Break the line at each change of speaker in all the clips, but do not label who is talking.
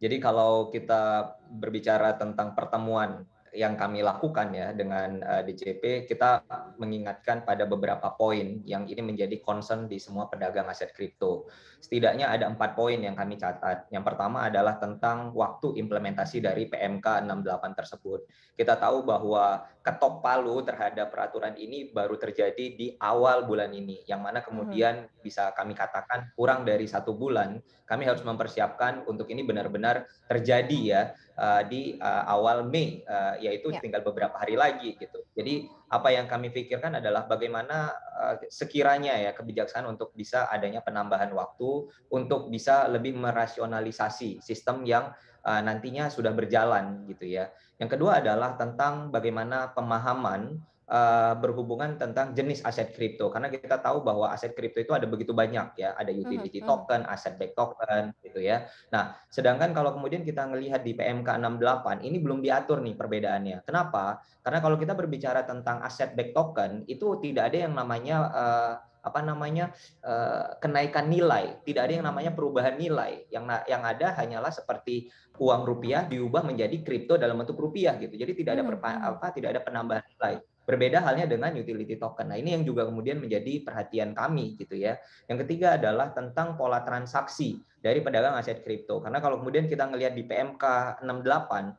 Jadi kalau kita berbicara tentang pertemuan yang kami lakukan ya dengan uh, eh, DJP kita mengingatkan pada beberapa poin yang ini menjadi concern di semua pedagang aset kripto. Setidaknya ada empat poin yang kami catat. Yang pertama adalah tentang waktu implementasi dari PMK 68 tersebut. Kita tahu bahwa ketok palu terhadap peraturan ini baru terjadi di awal bulan ini, yang mana kemudian hmm. bisa kami katakan kurang dari satu bulan kami harus mempersiapkan untuk ini benar-benar terjadi ya Eh, di uh, awal Mei, uh, yaitu ya. tinggal beberapa hari lagi gitu. Jadi apa yang kami pikirkan adalah bagaimana uh, sekiranya ya kebijaksanaan untuk bisa adanya penambahan waktu untuk bisa lebih merasionalisasi sistem yang uh, nantinya sudah berjalan gitu ya. Yang kedua adalah tentang bagaimana pemahaman Eh, berhubungan tentang jenis aset kripto karena kita tahu bahwa aset kripto itu ada begitu banyak ya ada utility mm-hmm. token aset back token gitu ya nah sedangkan kalau kemudian kita melihat di PMK 68 ini belum diatur nih perbedaannya kenapa karena kalau kita berbicara tentang aset back token itu tidak ada yang namanya uh, apa namanya eh, kenaikan nilai tidak ada yang namanya perubahan nilai yang yang ada hanyalah seperti uang rupiah diubah menjadi kripto dalam bentuk rupiah gitu jadi tidak ada mm-hmm. perpa, apa tidak ada penambahan nilai Berbeda halnya dengan utility token. Nah, ini yang juga kemudian menjadi perhatian kami gitu ya. Yang ketiga adalah tentang pola transaksi dari pedagang aset kripto. Karena kalau kemudian kita ngelihat di PMK 68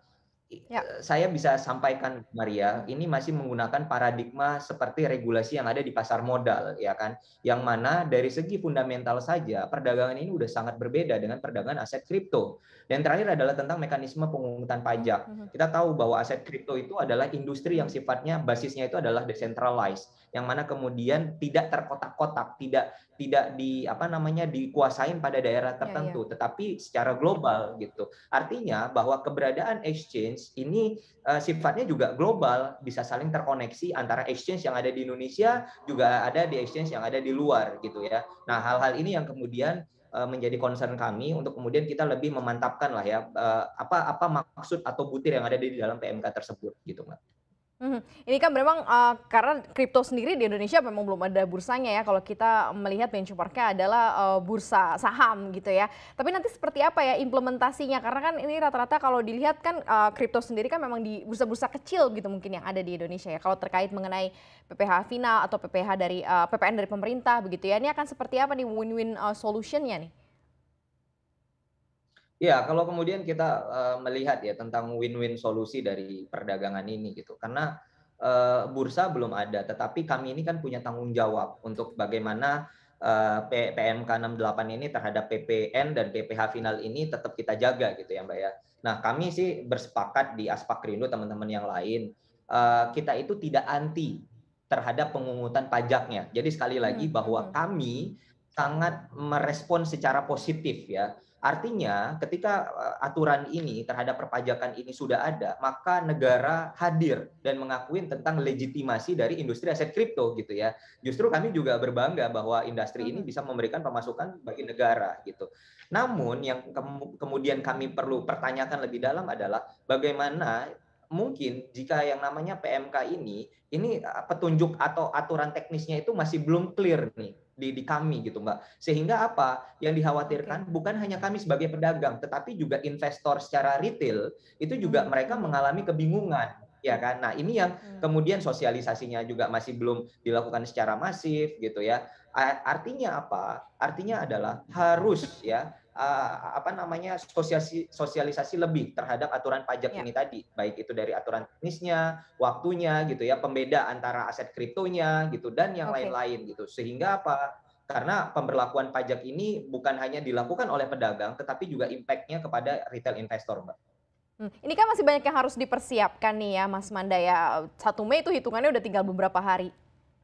ya. Eh, saya bisa sampaikan Maria, ini masih menggunakan paradigma seperti regulasi yang ada di pasar modal, ya kan? Yang mana dari segi fundamental saja perdagangan ini sudah sangat berbeda dengan perdagangan aset kripto. Dan terakhir adalah tentang mekanisme pengungutan pajak. Mhm. Kita tahu bahwa aset kripto itu adalah industri yang sifatnya basisnya itu adalah decentralized yang mana kemudian tidak terkotak-kotak, tidak tidak di apa namanya dikuasain pada daerah iya, tertentu, ya, ya. tetapi secara global gitu. Artinya bahwa keberadaan exchange ini uh, sifatnya juga global, bisa saling terkoneksi antara exchange yang ada di Indonesia juga ada di exchange yang ada di luar gitu ya. Nah, hal-hal ini yang kemudian eh, menjadi concern kami untuk kemudian kita lebih memantapkan lah ya eh, apa apa maksud atau butir yang ada di dalam PMK tersebut gitu mbak.
Hmm. Ini kan memang uh, karena kripto sendiri di Indonesia memang belum ada bursanya ya. Kalau kita melihat benchmarknya adalah uh, bursa saham gitu ya. Tapi nanti seperti apa ya implementasinya? Karena kan ini rata-rata kalau dilihat kan uh, kripto sendiri kan memang di bursa-bursa kecil gitu mungkin yang ada di Indonesia ya. Kalau terkait mengenai PPH final atau PPH dari uh, PPN dari pemerintah begitu ya. Ini akan seperti apa nih win-win uh, solutionnya nih?
Ya, kalau kemudian kita eh, melihat ya tentang win-win solusi dari perdagangan ini gitu. Karena eh, bursa belum ada, tetapi kami ini kan punya tanggung jawab untuk bagaimana uh, PMK 68 ini terhadap PPN dan PPH final ini tetap kita jaga gitu ya, Mbak ya. Nah, kami sih bersepakat di Aspak Rindu teman-teman yang lain, eh, kita itu tidak anti terhadap pengungutan pajaknya. Jadi sekali lagi hmm, bahwa hmm. kami sangat merespon secara positif ya. Artinya ketika eh, aturan ini terhadap perpajakan ini sudah ada, maka negara hadir dan mengakui tentang legitimasi dari industri aset kripto gitu ya. Justru kami juga berbangga bahwa industri ini bisa memberikan pemasukan bagi negara gitu. Namun yang kemudian kami perlu pertanyakan lebih dalam adalah bagaimana mungkin jika yang namanya PMK ini ini eh, petunjuk atau aturan teknisnya itu masih belum clear nih di, di kami gitu Mbak. Sehingga apa yang dikhawatirkan bukan hanya kami sebagai pedagang tetapi juga investor secara retail itu juga hmm. mereka mengalami kebingungan ya kan. Nah, ini yang hmm. kemudian sosialisasinya juga masih belum dilakukan secara masif gitu ya. Artinya apa? Artinya adalah harus ya uh, apa namanya sosialisasi sosialisasi lebih terhadap aturan pajak ya. ini tadi baik itu dari aturan teknisnya waktunya gitu ya pembeda antara aset kriptonya gitu dan yang lain-lain okay. gitu sehingga apa karena pemberlakuan pajak ini bukan hanya dilakukan oleh pedagang tetapi juga impactnya kepada retail investor mbak
Hmm. Ini kan masih banyak yang harus dipersiapkan nih ya Mas Manda ya. 1 Mei itu hitungannya udah tinggal beberapa hari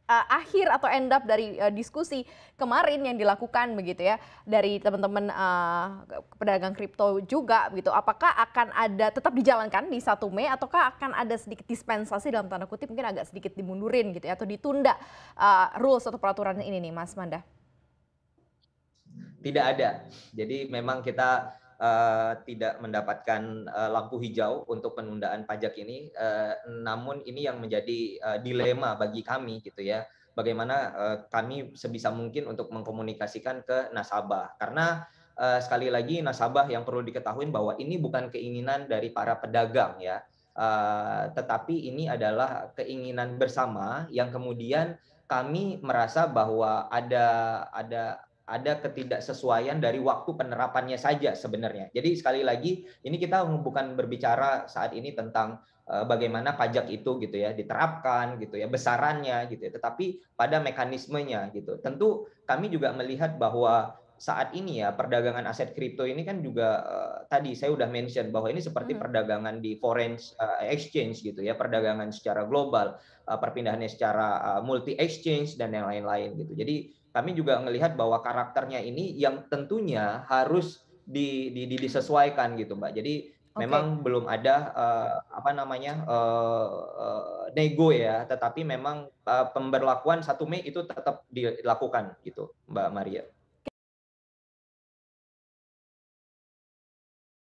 uh, akhir atau end up dari uh, diskusi kemarin yang dilakukan begitu ya dari teman-teman uh, pedagang kripto juga begitu. Apakah akan ada tetap dijalankan di 1 Mei ataukah akan ada sedikit dispensasi dalam tanda kutip mungkin agak sedikit dimundurin gitu ya atau ditunda uh, rules atau peraturan ini nih Mas Manda?
Tidak ada. Jadi memang kita Eh, tidak mendapatkan uh, lampu hijau untuk penundaan pajak ini. Uh, namun ini yang menjadi uh, dilema bagi kami gitu ya. Bagaimana uh, kami sebisa mungkin untuk mengkomunikasikan ke nasabah karena uh, sekali lagi nasabah yang perlu diketahui bahwa ini bukan keinginan dari para pedagang ya. Uh, tetapi ini adalah keinginan bersama yang kemudian kami merasa bahwa ada ada ada ketidaksesuaian dari waktu penerapannya saja sebenarnya. Jadi sekali lagi ini kita bukan berbicara saat ini tentang eh, bagaimana pajak itu gitu ya diterapkan gitu ya besarannya gitu ya, tetapi pada mekanismenya gitu. Tentu kami juga melihat bahwa saat ini ya perdagangan aset kripto ini kan juga uh, tadi saya udah mention bahwa ini seperti hmm. perdagangan di foreign uh, exchange gitu ya, perdagangan secara global, uh, perpindahannya secara uh, multi exchange dan yang lain-lain gitu. Jadi kami juga melihat bahwa karakternya ini yang tentunya harus di, di, di disesuaikan gitu, Mbak. Jadi okay. memang belum ada uh, apa namanya uh, uh, nego ya, tetapi memang uh, pemberlakuan satu Mei itu tetap dilakukan gitu, Mbak Maria.